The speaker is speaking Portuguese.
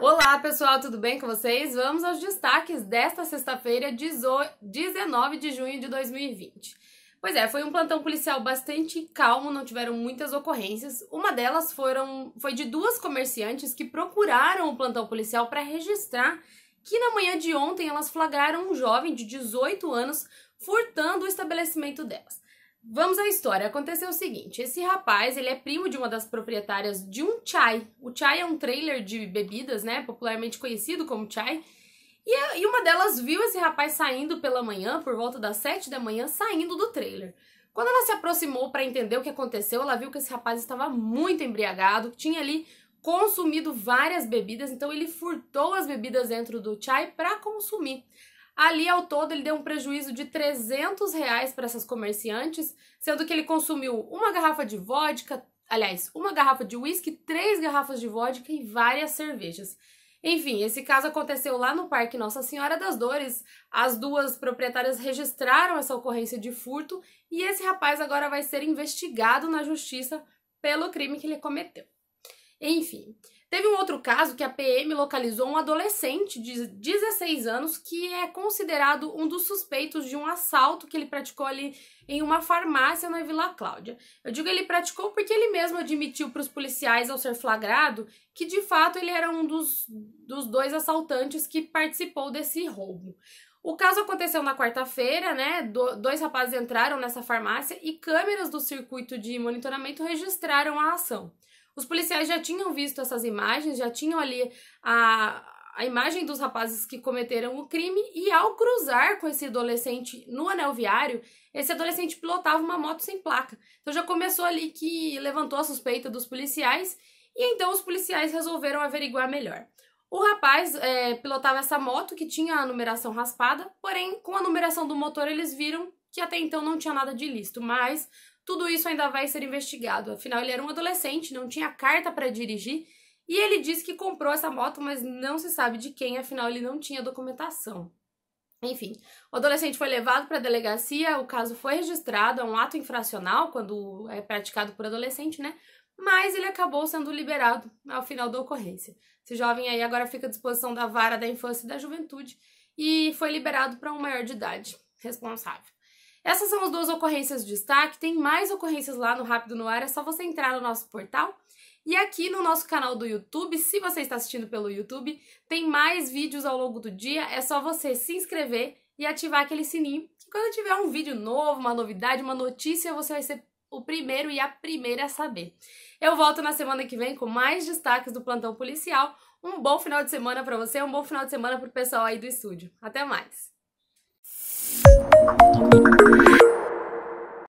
Olá pessoal, tudo bem com vocês? Vamos aos destaques desta sexta-feira, 19 de junho de 2020. Pois é, foi um plantão policial bastante calmo, não tiveram muitas ocorrências. Uma delas foram, foi de duas comerciantes que procuraram o plantão policial para registrar que na manhã de ontem elas flagraram um jovem de 18 anos furtando o estabelecimento delas. Vamos à história. Aconteceu o seguinte, esse rapaz, ele é primo de uma das proprietárias de um chai. O chai é um trailer de bebidas, né, popularmente conhecido como chai. E, e uma delas viu esse rapaz saindo pela manhã, por volta das sete da manhã, saindo do trailer. Quando ela se aproximou para entender o que aconteceu, ela viu que esse rapaz estava muito embriagado, tinha ali consumido várias bebidas, então ele furtou as bebidas dentro do chai para consumir. Ali, ao todo, ele deu um prejuízo de 300 reais para essas comerciantes, sendo que ele consumiu uma garrafa de vodka, aliás, uma garrafa de uísque, três garrafas de vodka e várias cervejas. Enfim, esse caso aconteceu lá no Parque Nossa Senhora das Dores. As duas proprietárias registraram essa ocorrência de furto e esse rapaz agora vai ser investigado na justiça pelo crime que ele cometeu. Enfim, Teve um outro caso que a PM localizou um adolescente de 16 anos que é considerado um dos suspeitos de um assalto que ele praticou ali em uma farmácia na Vila Cláudia. Eu digo ele praticou porque ele mesmo admitiu para os policiais ao ser flagrado que de fato ele era um dos, dos dois assaltantes que participou desse roubo. O caso aconteceu na quarta-feira, né? Do, dois rapazes entraram nessa farmácia e câmeras do circuito de monitoramento registraram a ação. Os policiais já tinham visto essas imagens, já tinham ali a, a imagem dos rapazes que cometeram o crime e ao cruzar com esse adolescente no anel viário, esse adolescente pilotava uma moto sem placa. Então já começou ali que levantou a suspeita dos policiais e então os policiais resolveram averiguar melhor. O rapaz é, pilotava essa moto que tinha a numeração raspada, porém com a numeração do motor eles viram que até então não tinha nada de listo, mas tudo isso ainda vai ser investigado. Afinal, ele era um adolescente, não tinha carta para dirigir e ele disse que comprou essa moto, mas não se sabe de quem, afinal, ele não tinha documentação. Enfim, o adolescente foi levado para a delegacia, o caso foi registrado, é um ato infracional quando é praticado por adolescente, né? Mas ele acabou sendo liberado ao final da ocorrência. Esse jovem aí agora fica à disposição da vara da infância e da juventude e foi liberado para um maior de idade responsável. Essas são as duas ocorrências de destaque. Tem mais ocorrências lá no Rápido no Ar, é só você entrar no nosso portal. E aqui no nosso canal do YouTube, se você está assistindo pelo YouTube, tem mais vídeos ao longo do dia. É só você se inscrever e ativar aquele sininho. Que quando tiver um vídeo novo, uma novidade, uma notícia, você vai ser o primeiro e a primeira a saber. Eu volto na semana que vem com mais destaques do plantão policial. Um bom final de semana para você, um bom final de semana para o pessoal aí do estúdio. Até mais. ピッ!